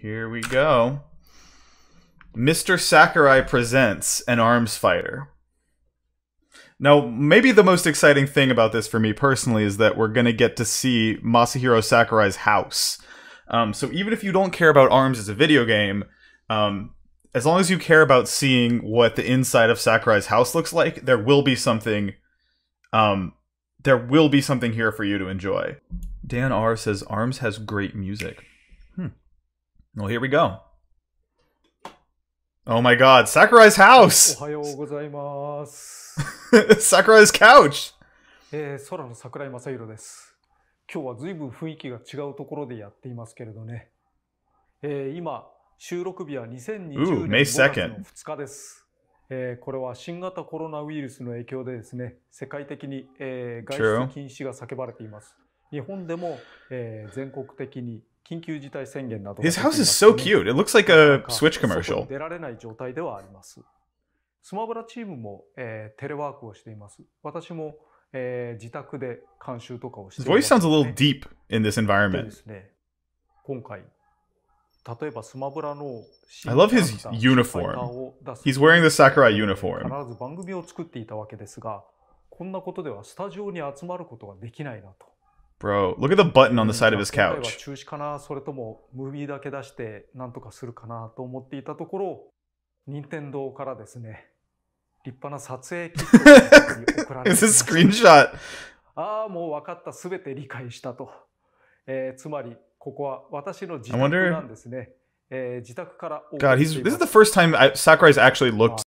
Here we go. Mr. Sakurai presents an arms fighter. Now, maybe the most exciting thing about this for me personally is that we're going to get to see Masahiro Sakurai's house. Um, so even if you don't care about arms as a video game, um, as long as you care about seeing what the inside of Sakurai's house looks like, there will be something. Um, there will be something here for you to enjoy. Dan R says arms has great music. Hmm. Well, here we go. Oh my god, Sakurai's house! おはようございます。Sakurai's couch! えー、空の桜井正宏です。今日はぶん雰囲気が違うところでやっていますけれどね。えー、今、収録日は2020年5月の2日です。えー、これは新型コロナウイルスの影響でですね、世界的に、えー、外出禁止が叫ばれています。True. 日本でも、えー、全国的に His house is so cute. It looks like a Switch commercial. voice sounds a little deep in this environment. I love his uniform. He's wearing the Sakurai uniform. 必ず番組を作っていたわけですが、こんなことではスタジオに集まることができないなと。Bro, look at the button on the side of his couch. It's a screenshot! ああ、もう分かった、すべて理解したと。えー、つまり、ここは私の自宅なんですね。えー、自宅から God, he's, this is the first time I, Sakurai's actually looked